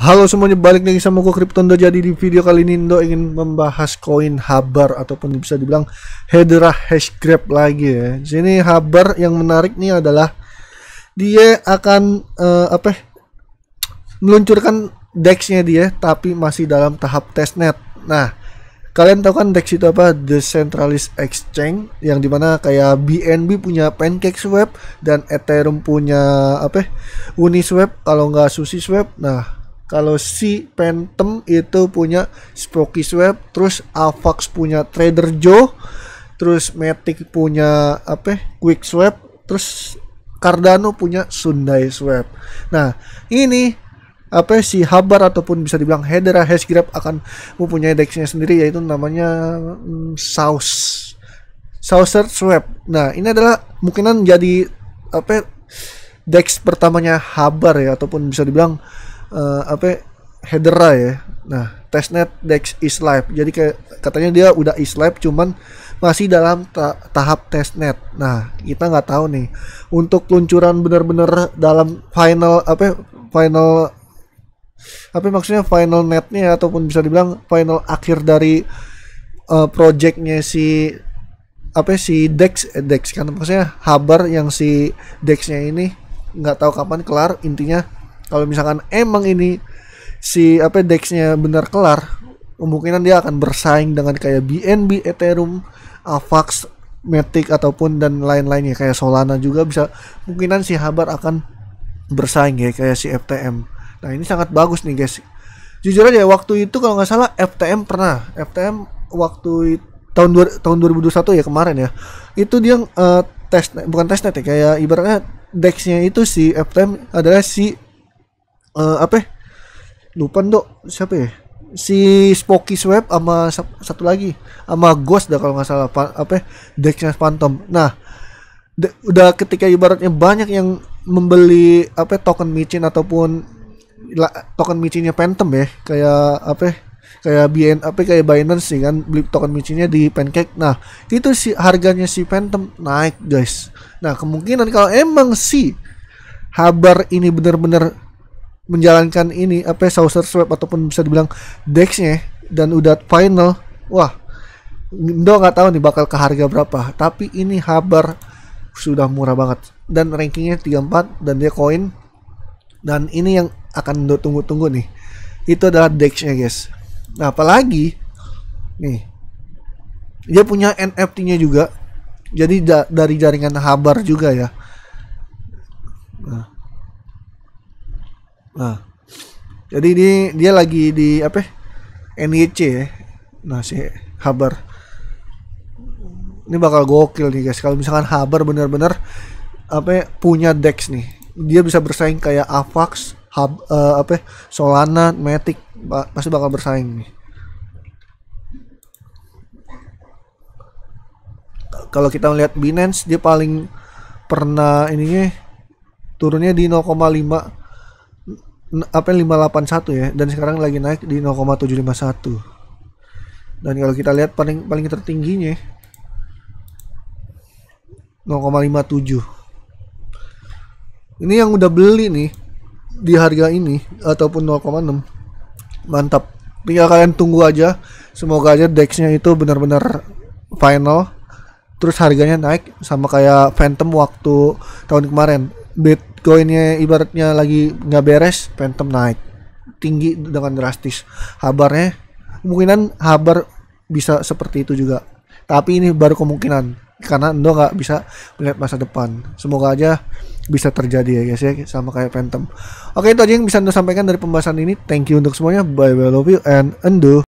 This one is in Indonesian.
Halo semuanya, balik lagi sama gue Do. Jadi di video kali ini Indo ingin membahas koin Habar Ataupun bisa dibilang Hedera Hash Grab lagi ya di sini Habar yang menarik nih adalah Dia akan uh, apa ya, Meluncurkan Dexnya dia Tapi masih dalam tahap testnet Nah Kalian tahu kan Dex itu apa? Decentralized Exchange Yang dimana kayak BNB punya Pancake Swap Dan Ethereum punya apa ya, Uniswap Kalau nggak SushiSwap Nah kalau si Phantom itu punya Spooky Swap, terus Avax punya Trader Joe, terus Matic punya apa? Quick Swap, terus Cardano punya Sundai Swap. Nah, ini apa si Habar ataupun bisa dibilang Hedera Grab akan mempunyai dexnya sendiri yaitu namanya mm, Saus Saucer Swap. Nah, ini adalah mungkinan jadi apa dex pertamanya Habar ya ataupun bisa dibilang uh, apa ya? Hedera ya. Nah, testnet Dex is live. Jadi kayak katanya dia udah is live cuman masih dalam ta tahap testnet. Nah, kita nggak tahu nih untuk peluncuran bener-bener dalam final apa ya? final apa ya maksudnya final netnya ataupun bisa dibilang final akhir dari uh, projectnya si apa si Dex eh, Dex kan maksudnya Habar yang si Dexnya ini nggak tahu kapan kelar intinya kalau misalkan emang ini si apa dexnya benar kelar kemungkinan dia akan bersaing dengan kayak BNB, Ethereum, Avax, Matic ataupun dan lain-lainnya kayak Solana juga bisa kemungkinan si Habar akan bersaing ya kayak si FTM. Nah ini sangat bagus nih guys. Jujur aja waktu itu kalau nggak salah FTM pernah FTM waktu tahun tahun 2021 ya kemarin ya itu dia uh, eh, tes bukan testnet ya kayak ibaratnya dexnya itu si FTM adalah si uh, apa? Ya? Lupa dok siapa ya? Si Spocky Swab sama satu lagi sama Ghost dah kalau nggak salah pa, apa ya? decknya Phantom. Nah, de, udah ketika ibaratnya banyak yang membeli apa ya, token micin ataupun la, token micinnya Phantom ya kayak apa kayak BN apa kayak Binance sih kan beli token micinnya di Pancake. Nah, itu si harganya si Phantom naik, guys. Nah, kemungkinan kalau emang si Habar ini benar-benar menjalankan ini apa saucer swap ataupun bisa dibilang dexnya dan udah final wah Indo nggak tahu nih bakal ke harga berapa tapi ini habar sudah murah banget dan rankingnya 34 dan dia koin dan ini yang akan Indo tunggu-tunggu nih itu adalah dexnya guys nah apalagi nih dia punya NFT-nya juga jadi da dari jaringan habar juga ya nah Nah, jadi ini dia lagi di apa? NYC ya. Nah, si Habar. Ini bakal gokil nih guys. Kalau misalkan Habar bener-bener apa punya Dex nih, dia bisa bersaing kayak Avax, Hub, uh, eh, apa Solana, Matic pasti bakal bersaing nih. Kalau kita melihat Binance dia paling pernah ininya turunnya di 0,5 apa 581 ya dan sekarang lagi naik di 0,751 dan kalau kita lihat paling paling tertingginya 0,57 ini yang udah beli nih di harga ini ataupun 0,6 mantap tinggal kalian tunggu aja semoga aja dexnya itu benar-benar final terus harganya naik sama kayak Phantom waktu tahun kemarin bid Bitcoinnya ibaratnya lagi nggak beres, Phantom naik tinggi dengan drastis. Habarnya kemungkinan habar bisa seperti itu juga. Tapi ini baru kemungkinan karena Endo nggak bisa melihat masa depan. Semoga aja bisa terjadi ya guys ya sama kayak Phantom. Oke itu aja yang bisa Endo sampaikan dari pembahasan ini. Thank you untuk semuanya. Bye bye love you and Endo.